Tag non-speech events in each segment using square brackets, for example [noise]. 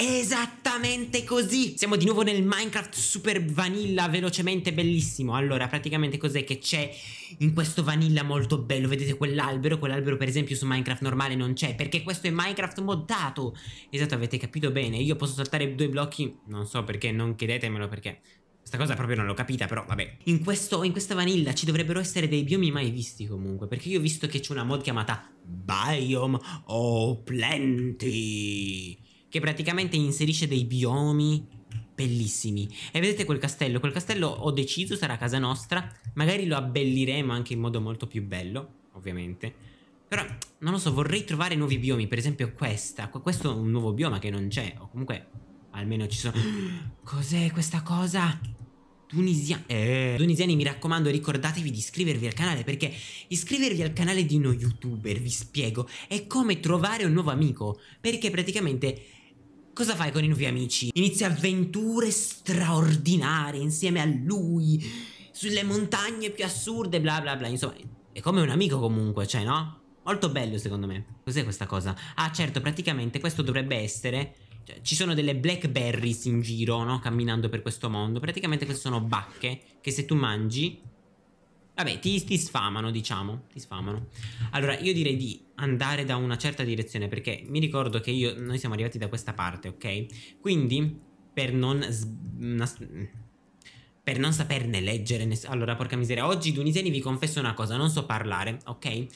Esattamente così! Siamo di nuovo nel Minecraft super vanilla, velocemente bellissimo. Allora, praticamente cos'è che c'è in questo vanilla molto bello? Vedete quell'albero? Quell'albero per esempio su Minecraft normale non c'è, perché questo è Minecraft moddato. Esatto, avete capito bene. Io posso saltare due blocchi, non so perché, non chiedetemelo perché... Questa cosa proprio non l'ho capita, però vabbè. In, questo, in questa vanilla ci dovrebbero essere dei biomi mai visti comunque, perché io ho visto che c'è una mod chiamata Biome o Plenty che praticamente inserisce dei biomi bellissimi. E vedete quel castello? Quel castello ho deciso sarà casa nostra, magari lo abbelliremo anche in modo molto più bello, ovviamente. Però, non lo so, vorrei trovare nuovi biomi, per esempio questa. Questo è un nuovo bioma che non c'è, o comunque almeno ci sono... [gasps] Cos'è questa cosa? Tunisia... Eh. Tunisiani mi raccomando ricordatevi di iscrivervi al canale perché iscrivervi al canale di uno youtuber, vi spiego, è come trovare un nuovo amico perché praticamente cosa fai con i nuovi amici? Inizi avventure straordinarie insieme a lui, sulle montagne più assurde, bla bla bla, insomma, è come un amico comunque, cioè no? Molto bello secondo me. Cos'è questa cosa? Ah certo, praticamente questo dovrebbe essere cioè, ci sono delle blackberries in giro, no? Camminando per questo mondo. Praticamente queste sono bacche che se tu mangi Vabbè, ti, ti, sfamano, diciamo. Ti sfamano. Allora, io direi di andare da una certa direzione, perché mi ricordo che io, noi siamo arrivati da questa parte, ok? Quindi, per non... per non saperne leggere... Allora, porca miseria, oggi Dunisiani vi confesso una cosa, non so parlare, ok?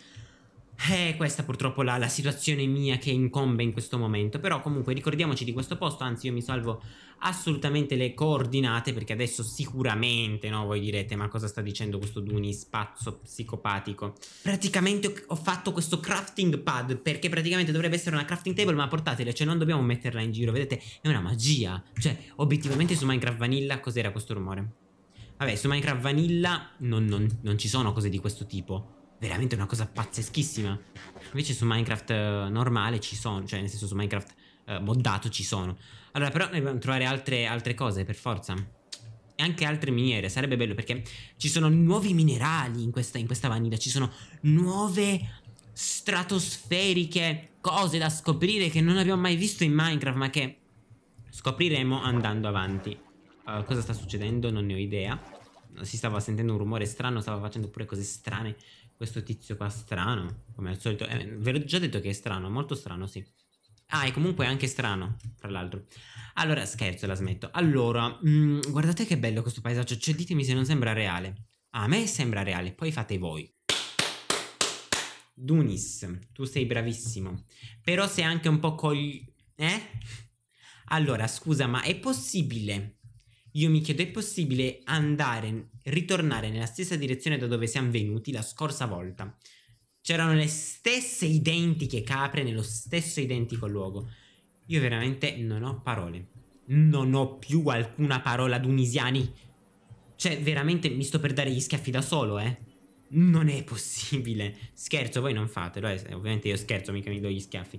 Eh, questa purtroppo è la, la situazione mia che incombe in questo momento, però comunque ricordiamoci di questo posto, anzi io mi salvo assolutamente le coordinate perché adesso sicuramente, no, voi direte ma cosa sta dicendo questo Duni spazzo psicopatico? Praticamente ho fatto questo crafting pad perché praticamente dovrebbe essere una crafting table ma portatela, cioè non dobbiamo metterla in giro, vedete? È una magia, cioè obiettivamente su Minecraft Vanilla cos'era questo rumore? Vabbè, su Minecraft Vanilla non, non, non ci sono cose di questo tipo veramente una cosa pazzeschissima. Invece su Minecraft eh, normale ci sono, cioè nel senso su Minecraft eh, moddato ci sono. Allora però noi dobbiamo trovare altre, altre cose per forza. E anche altre miniere, sarebbe bello perché ci sono nuovi minerali in questa, in questa vaniglia, ci sono nuove stratosferiche cose da scoprire che non abbiamo mai visto in Minecraft ma che scopriremo andando avanti. Uh, cosa sta succedendo? Non ne ho idea. Si stava sentendo un rumore strano, stava facendo pure cose strane questo tizio qua strano, come al solito. Eh, ve l'ho già detto che è strano, molto strano, sì. Ah, e comunque anche strano, tra l'altro. Allora, scherzo, la smetto. Allora, mh, mm, guardate che bello questo paesaggio. Cioè, ditemi se non sembra reale. A me sembra reale, poi fate voi. Dunis, tu sei bravissimo. Però sei anche un po' cogli... Eh? Allora, scusa, ma è possibile io mi chiedo è possibile andare, ritornare nella stessa direzione da dove siamo venuti la scorsa volta. C'erano le stesse identiche capre nello stesso identico luogo. Io veramente non ho parole. Non ho più alcuna parola dunisiani. Cioè, veramente mi sto per dare gli schiaffi da solo, eh. Non è possibile. Scherzo, voi non fatelo, eh. Ovviamente io scherzo, mica mi do gli schiaffi.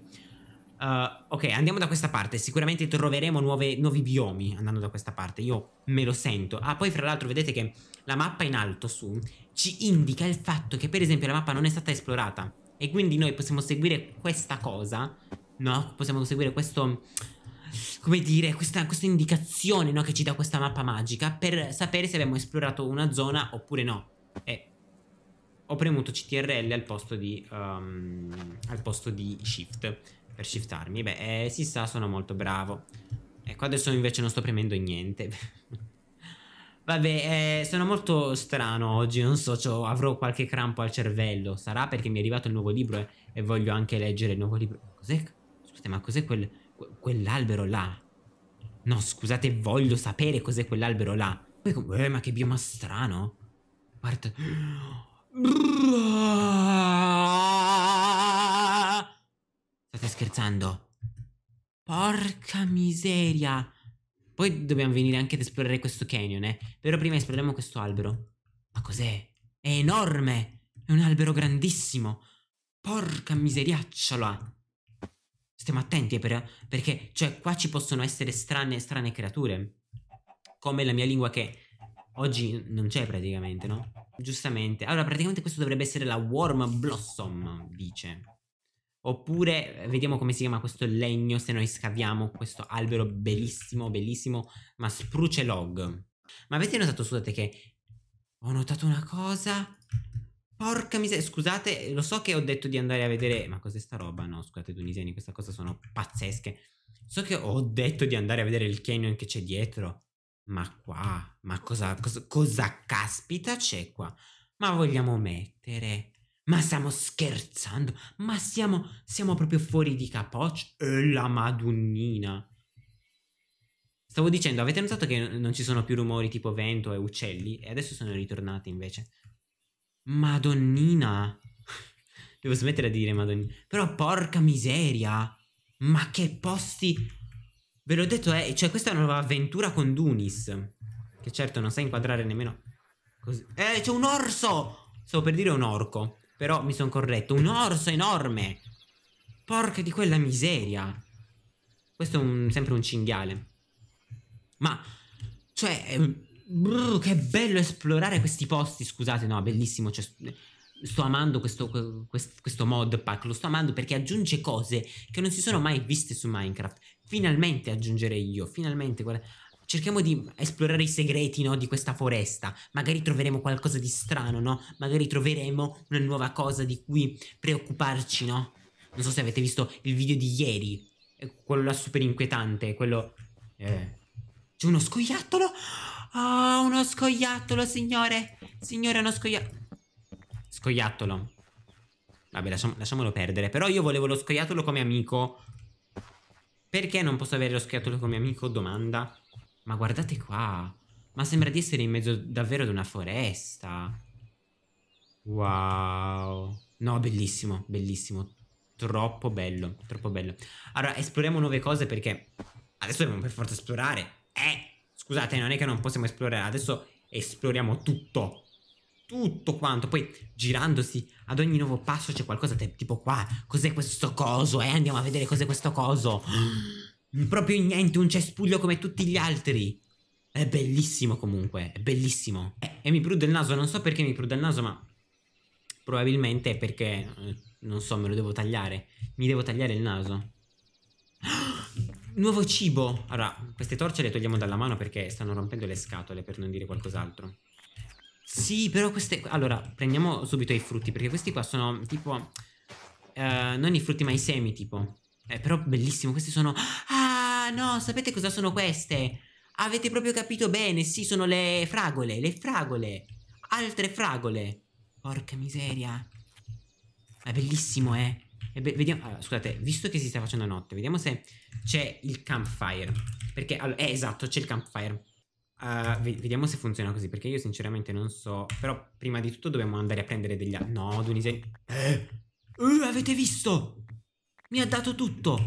Uh, ok, andiamo da questa parte. Sicuramente troveremo nuove, nuovi biomi andando da questa parte. Io me lo sento. Ah, poi fra l'altro vedete che la mappa in alto su ci indica il fatto che per esempio la mappa non è stata esplorata. E quindi noi possiamo seguire questa cosa, no? Possiamo seguire questo... Come dire, questa, questa indicazione no? che ci dà questa mappa magica per sapere se abbiamo esplorato una zona oppure no. E ho premuto CTRL al posto di, um, al posto di Shift per shiftarmi. Beh, eh, si sa, sono molto bravo. E ecco, qua adesso invece non sto premendo niente. [laughs] Vabbè, eh, sono molto strano oggi, non so, avrò qualche crampo al cervello. Sarà perché mi è arrivato il nuovo libro e, eh, e voglio anche leggere il nuovo libro. Cos'è? Scusate, ma cos'è quel, quell'albero là? No, scusate, voglio sapere cos'è quell'albero là. Eh, ma che bioma strano. Guarda. [gasps] scherzando. Porca miseria. Poi dobbiamo venire anche ad esplorare questo canyon, eh. Però prima esploriamo questo albero. Ma cos'è? È enorme! È un albero grandissimo. Porca miseriacciola. Stiamo attenti per, perché, cioè, qua ci possono essere strane, strane creature. Come la mia lingua che oggi non c'è praticamente, no? Giustamente. Allora, praticamente questo dovrebbe essere la Worm Blossom, dice. Oppure eh, vediamo come si chiama questo legno se noi scaviamo questo albero bellissimo, bellissimo, ma spruce log. Ma avete notato, scusate, che ho notato una cosa? Porca miseria, scusate, lo so che ho detto di andare a vedere... Ma cos'è sta roba? No, scusate, tunisiani, questa cosa sono pazzesche. So che ho detto di andare a vedere il canyon che c'è dietro. Ma qua, ma cosa, cosa, cosa caspita c'è qua? Ma vogliamo mettere ma stiamo scherzando? Ma siamo, siamo proprio fuori di capoccia? E la madonnina! Stavo dicendo, avete notato che non ci sono più rumori tipo vento e uccelli? E adesso sono ritornati invece. Madonnina! [laughs] Devo smettere di dire madonnina. Però porca miseria! Ma che posti... Ve l'ho detto, eh, cioè questa è una nuova avventura con Dunis. Che certo non sa inquadrare nemmeno... Così. Eh, c'è un orso! Stavo per dire un orco. Però mi sono corretto. Un orso enorme! Porca di quella miseria! Questo è un, sempre un cinghiale. Ma, cioè, ehm, brr, che bello esplorare questi posti. Scusate, no, bellissimo. Cioè, sto amando questo, quest, questo mod pack. Lo sto amando perché aggiunge cose che non si sono mai viste su Minecraft. Finalmente aggiungerei io. Finalmente, guarda cerchiamo di esplorare i segreti no, di questa foresta. Magari troveremo qualcosa di strano, no? Magari troveremo una nuova cosa di cui preoccuparci, no? Non so se avete visto il video di ieri, eh, quello là super inquietante, quello... Eh. C'è uno scoiattolo? Ah, oh, uno scoiattolo, signore! Signore, uno scoiattolo... Scoiattolo. Vabbè, lasciam lasciamolo perdere. Però io volevo lo scoiattolo come amico. Perché non posso avere lo scoiattolo come amico? Domanda. Ma guardate qua. Ma sembra di essere in mezzo davvero ad una foresta. Wow. No, bellissimo, bellissimo. Troppo bello, troppo bello. Allora, esploriamo nuove cose perché adesso dobbiamo per forza esplorare. Eh, scusate, non è che non possiamo esplorare. Adesso esploriamo tutto. Tutto quanto. Poi, girandosi, ad ogni nuovo passo c'è qualcosa tipo qua. Cos'è questo coso? Eh, andiamo a vedere cos'è questo coso proprio niente, un cespuglio come tutti gli altri. È bellissimo comunque, è bellissimo. Eh, e mi prude il naso, non so perché mi prude il naso, ma probabilmente è perché, eh, non so, me lo devo tagliare. Mi devo tagliare il naso. Nuovo cibo! Allora, queste torce le togliamo dalla mano perché stanno rompendo le scatole, per non dire qualcos'altro. Sì, però queste... Allora, prendiamo subito i frutti, perché questi qua sono tipo... Eh, non i frutti, ma i semi, tipo. Eh, però bellissimo, queste sono... Ah, no, sapete cosa sono queste? Avete proprio capito bene, sì, sono le fragole, le fragole. Altre fragole. Porca miseria. È bellissimo, eh. Be vediamo, allora, scusate, visto che si sta facendo notte, vediamo se c'è il campfire. Perché, allora, eh, esatto, c'è il campfire. Uh, vediamo se funziona così, perché io sinceramente non so. Però prima di tutto dobbiamo andare a prendere degli... No, Dunisei... Eh! Uh, avete visto? Mi ha dato tutto.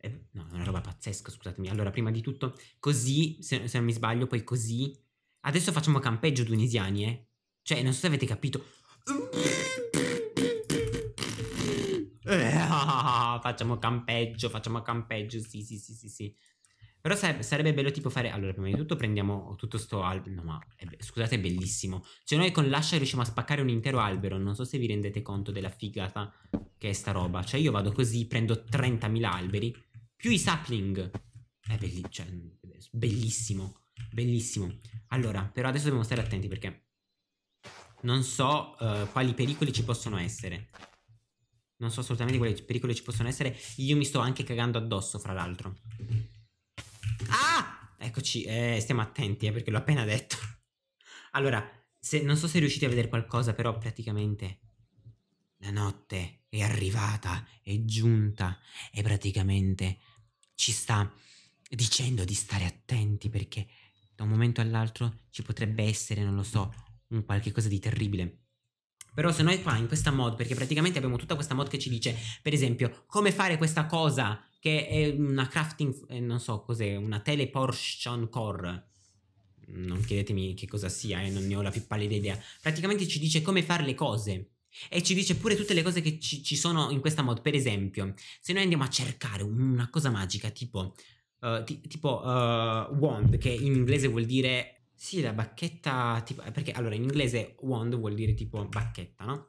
Eh, no, è una roba pazzesca, scusatemi. Allora, prima di tutto, così, se, se non mi sbaglio, poi così. Adesso facciamo campeggio tunisiani, eh. Cioè, non so se avete capito. [laughs] facciamo campeggio, facciamo campeggio, sì, sì, sì, sì, sì. Però sarebbe, bello tipo fare... Allora, prima di tutto prendiamo tutto sto albero... No, ma è scusate, è bellissimo. Cioè noi con l'ascia riusciamo a spaccare un intero albero. Non so se vi rendete conto della figata che è sta roba. Cioè io vado così, prendo 30.000 alberi, più i sapling. È belli- cioè, bellissimo, bellissimo. Allora, però adesso dobbiamo stare attenti perché non so uh, quali pericoli ci possono essere. Non so assolutamente quali pericoli ci possono essere. Io mi sto anche cagando addosso, fra l'altro. Ah! Eccoci, eh, stiamo attenti, eh, perché l'ho appena detto. [laughs] allora, se, non so se riuscite a vedere qualcosa, però praticamente la notte è arrivata, è giunta e praticamente ci sta dicendo di stare attenti perché da un momento all'altro ci potrebbe essere, non lo so, un qualche cosa di terribile. Però se noi qua in questa mod, perché praticamente abbiamo tutta questa mod che ci dice, per esempio, come fare questa cosa che è una crafting, eh, non so cos'è, una teleportion core. Non chiedetemi che cosa sia, eh, non ne ho la più pallida idea. Praticamente ci dice come fare le cose. E ci dice pure tutte le cose che ci, ci sono in questa mod. Per esempio, se noi andiamo a cercare una cosa magica tipo, uh, eh, t- tipo uh, wand, che in inglese vuol dire... Sì, la bacchetta, tipo, eh, perché allora in inglese wand vuol dire tipo bacchetta, no?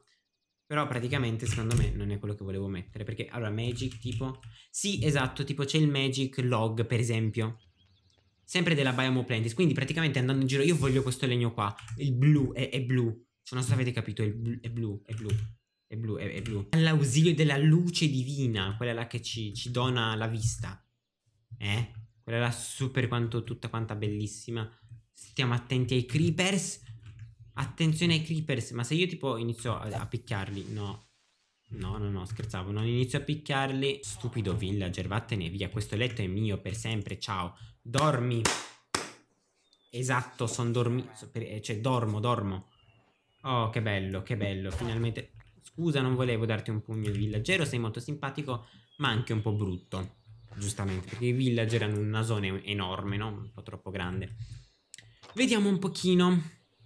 Però praticamente secondo me non è quello che volevo mettere, perché allora magic tipo... Sì, esatto, tipo c'è il magic log per esempio, sempre della Biomoplantis. Quindi praticamente andando in giro, io voglio questo legno qua. Il blu è, è blu. Se non so se avete capito, è blu, è blu, è blu. È blu, è, è blu. All'ausilio della luce divina, quella là che ci, ci dona la vista. Eh? Quella là super quanto, tutta quanta bellissima. Stiamo attenti ai creepers. Attenzione ai creepers. Ma se io tipo inizio a, a picchiarli, no. No, no, no, scherzavo, non inizio a picchiarli. Stupido villager, vattene via. Questo letto è mio per sempre, ciao. Dormi. Esatto, sono dormito. Eh, cioè, dormo, dormo. Oh, che bello, che bello, finalmente... Scusa, non volevo darti un pugno di villaggero, sei molto simpatico, ma anche un po' brutto. Giustamente, perché i villager hanno un nasone enorme, no? Un po' troppo grande. Vediamo un pochino.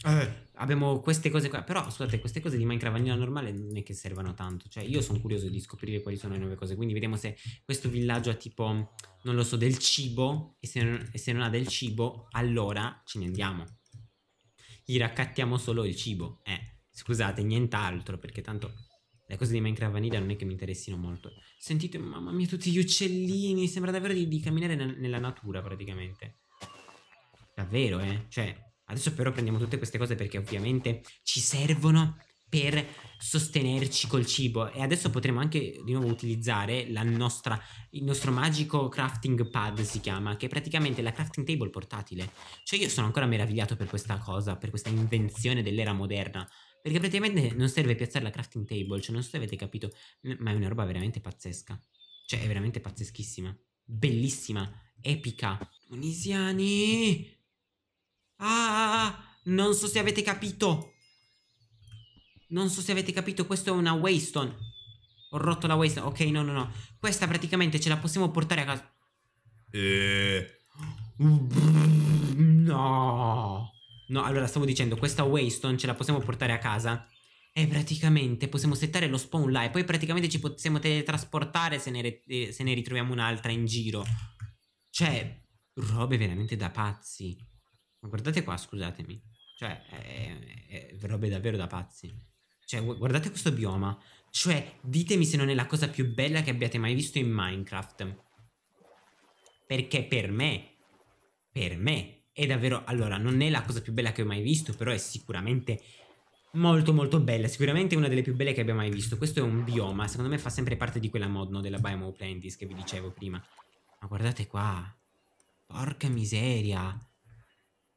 Eh. Abbiamo queste cose qua, però scusate, queste cose di Minecraft vanilla normale non è che servano tanto. Cioè, io sono curioso di scoprire quali sono le nuove cose. Quindi vediamo se questo villaggio ha tipo, non lo so, del cibo. E se non, e se non ha del cibo, allora ce ne andiamo gli raccattiamo solo il cibo. Eh, scusate, nient'altro, perché tanto le cose di Minecraft Vanilla non è che mi interessino molto. Sentite, mamma mia, tutti gli uccellini, sembra davvero di, di camminare na nella natura praticamente. Davvero, eh? Cioè, adesso però prendiamo tutte queste cose perché ovviamente ci servono per sostenerci col cibo e adesso potremo anche di nuovo utilizzare la nostra, il nostro magico crafting pad si chiama che è praticamente la crafting table portatile cioè io sono ancora meravigliato per questa cosa per questa invenzione dell'era moderna perché praticamente non serve piazzare la crafting table cioè non so se avete capito ma è una roba veramente pazzesca cioè è veramente pazzeschissima bellissima epica tunisiani ah non so se avete capito non so se avete capito, questa è una waystone. Ho rotto la waystone. Ok, no, no, no. Questa praticamente ce la possiamo portare a casa. Eh... No. No, allora stavo dicendo, questa waystone ce la possiamo portare a casa. E praticamente possiamo settare lo spawn là e poi praticamente ci possiamo teletrasportare se ne, eh, se ne ritroviamo un'altra in giro. Cioè, robe veramente da pazzi. Ma guardate qua, scusatemi. Cioè, è, è, è robe davvero da pazzi. Cioè, guardate questo bioma. Cioè, ditemi se non è la cosa più bella che abbiate mai visto in Minecraft. Perché per me, per me, è davvero... Allora, non è la cosa più bella che ho mai visto, però è sicuramente molto molto bella, sicuramente una delle più belle che abbia mai visto. Questo è un bioma, secondo me fa sempre parte di quella mod, no? Della Biome Plantis che vi dicevo prima. Ma guardate qua. Porca miseria.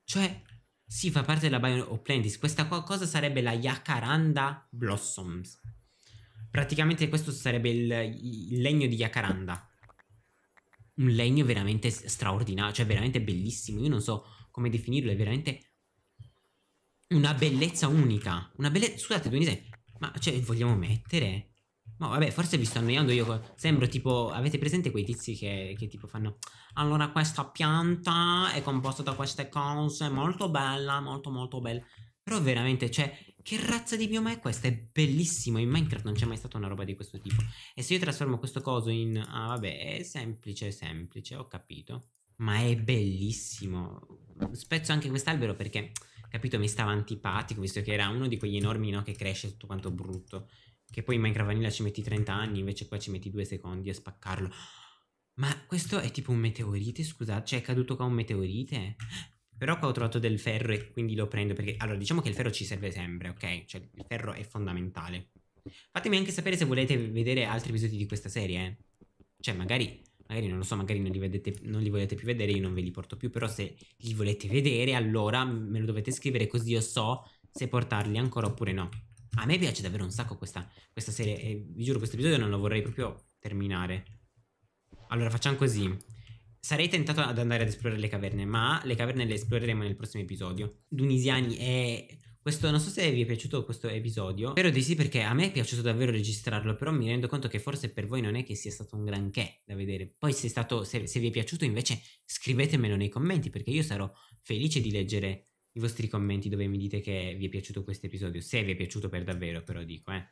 Cioè, sì, fa parte della Bio of Plantis. Questa cosa sarebbe la Yacaranda Blossoms. Praticamente questo sarebbe il, il legno di Yacaranda. Un legno veramente straordinario, cioè veramente bellissimo. Io non so come definirlo, è veramente una bellezza unica. Una bellezza... Scusate, due ma cioè, vogliamo mettere No, vabbè, forse vi sto annoiando io. Sembro tipo. Avete presente quei tizi che, che, tipo fanno. Allora, questa pianta è composta da queste cose. Molto bella, molto, molto bella. Però veramente, cioè, che razza di bioma è questa? È bellissimo. In Minecraft non c'è mai stata una roba di questo tipo. E se io trasformo questo coso in. Ah, vabbè, è semplice, semplice, ho capito. Ma è bellissimo. Spezzo anche quest'albero perché capito, mi stava antipatico, visto che era uno di quegli enormi, no, che cresce tutto quanto brutto. Che poi in Minecraft Vanilla ci metti 30 anni, invece qua ci metti 2 secondi a spaccarlo. Ma questo è tipo un meteorite, scusate? Cioè è caduto qua un meteorite? Però qua ho trovato del ferro e quindi lo prendo perché... Allora, diciamo che il ferro ci serve sempre, ok? Cioè il ferro è fondamentale. Fatemi anche sapere se volete vedere altri episodi di questa serie, eh? Cioè magari... Magari non lo so, magari non li, vedete, non li volete più vedere, io non ve li porto più, però se li volete vedere allora me lo dovete scrivere così io so se portarli ancora oppure no. A me piace davvero un sacco questa, questa serie e vi giuro questo episodio non lo vorrei proprio terminare. Allora facciamo così. Sarei tentato ad andare ad esplorare le caverne, ma le caverne le esploreremo nel prossimo episodio. Dunisiani è... Questo, non so se vi è piaciuto questo episodio, spero di sì perché a me è piaciuto davvero registrarlo, però mi rendo conto che forse per voi non è che sia stato un granché da vedere. Poi se, stato, se, se vi è piaciuto invece scrivetemelo nei commenti perché io sarò felice di leggere i vostri commenti dove mi dite che vi è piaciuto questo episodio, se vi è piaciuto per davvero però dico, eh.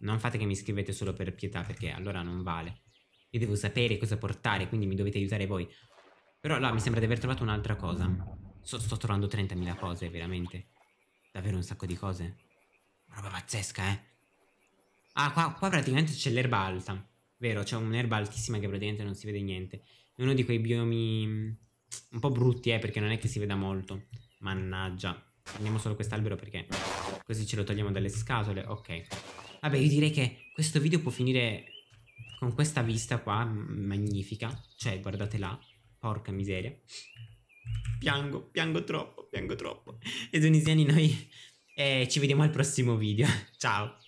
Non fate che mi scrivete solo per pietà perché allora non vale. Io devo sapere cosa portare, quindi mi dovete aiutare voi. Però là mi sembra di aver trovato un'altra cosa. So, sto trovando 30.000 cose, veramente. Davvero un sacco di cose. Una roba pazzesca, eh. Ah, qua, qua praticamente c'è l'erba alta. Vero, c'è un'erba altissima che praticamente non si vede niente. È uno di quei biomi mm, un po' brutti, eh, perché non è che si veda molto. Mannaggia. Prendiamo solo quest'albero perché così ce lo togliamo dalle scatole. Ok. Vabbè, io direi che questo video può finire con questa vista qua, magnifica. Cioè, guardate là. Porca miseria. Piango, piango troppo, piango troppo. E Tunisiani, noi eh, ci vediamo al prossimo video. [laughs] Ciao.